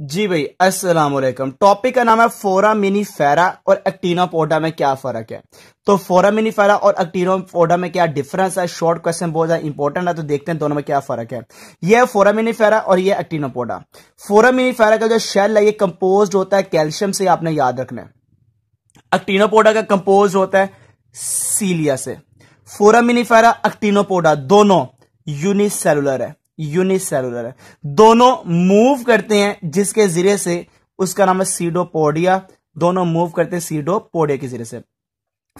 जी भाई अस्सलाम वालेकुम टॉपिक का नाम है फोरा फेरा और एक्टिना पोडा में क्या फर्क है तो फोरा फेरा और एक्टिनो पोडा में क्या डिफरेंस है शॉर्ट क्वेश्चन बहुत ज्यादा इंपॉर्टेंट है तो देखते हैं दोनों में क्या फर्क है यह फोरा फेरा और यह एक्टिनो पोडा फोरा फेरा का जो शेल है ये कंपोज होता है कैल्शियम से आपने याद रखना है पोडा का कंपोज होता है सीलिया से फोरा एक्टिनो एक्टिनोपोडा दोनों यूनिसेलुलर है यूनिसेलुलर है दोनों मूव करते हैं जिसके जरिए से उसका नाम है सीडोपोडिया दोनों मूव करते हैं सीडोपोडिया के जरिए से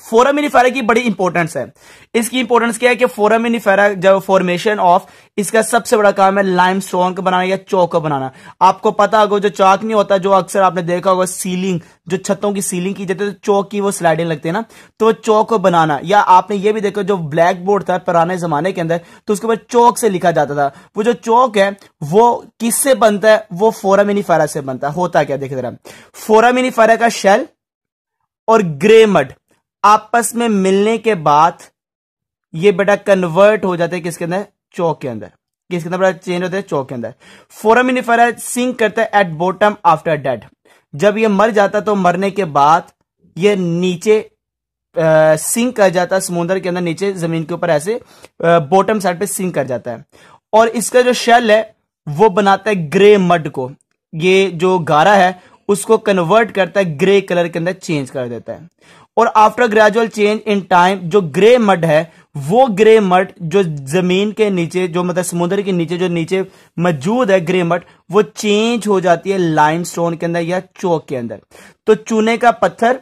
फोरामिनिफेरा की बड़ी इंपॉर्टेंस है इसकी इंपॉर्टेंस क्या है कि फोरामिनिफेरा जब फॉर्मेशन ऑफ इसका सबसे बड़ा काम है लाइम स्टोन को बनाना या चौक को बनाना आपको पता होगा जो चौक नहीं होता जो अक्सर आपने देखा होगा सीलिंग जो छतों की सीलिंग की जाती है तो चौक की वो स्लाइडिंग लगती है ना तो चौक को बनाना या आपने ये भी देखा जो ब्लैक बोर्ड था पुराने जमाने के अंदर तो उसके ऊपर चौक से लिखा जाता था वो जो चौक है वो किससे बनता है वो फोरामिनिफेरा से बनता है होता क्या देखे जरा का शेल और ग्रे मड आपस में मिलने के बाद ये बेटा कन्वर्ट हो जाते हैं किसके अंदर चौक के अंदर किसके अंदर बेटा चेंज होता है चौक के अंदर फोरम इनिफेरा सिंक करता है एट बॉटम आफ्टर डेड जब ये मर जाता तो मरने के बाद ये नीचे सिंक कर जाता है समुद्र के अंदर नीचे जमीन के ऊपर ऐसे बॉटम साइड पे सिंक कर जाता है और इसका जो शेल है वो बनाता है ग्रे मड को ये जो गारा है उसको कन्वर्ट करता है ग्रे कलर के अंदर चेंज कर देता है और after gradual change in time जो ग्रे मड है वो ग्रे मड जो जमीन के नीचे जो मतलब समुद्र के नीचे जो नीचे मौजूद है ग्रे मड वो चेंज हो जाती है लाइमस्टोन के अंदर या चौक के अंदर तो चूने का पत्थर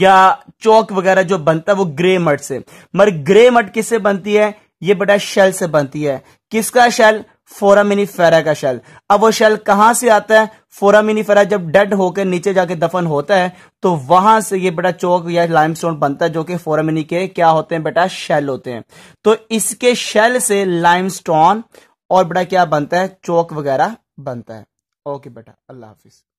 या चौक वगैरह जो बनता है वो ग्रे मड से मगर ग्रे मड किससे बनती है ये बेटा शेल से बनती है किसका शेल फोरामिनी फेरा का शेल अब वो शेल कहां से आता है फोरामिनिफेरा जब डेड होकर नीचे जाके दफन होता है तो वहां से ये बेटा चौक या लाइमस्टोन बनता है जो कि फोरामिनी के क्या होते हैं बेटा शेल होते हैं तो इसके शेल से लाइमस्टोन और बेटा क्या बनता है चौक वगैरह बनता है ओके बेटा अल्लाह हाफिज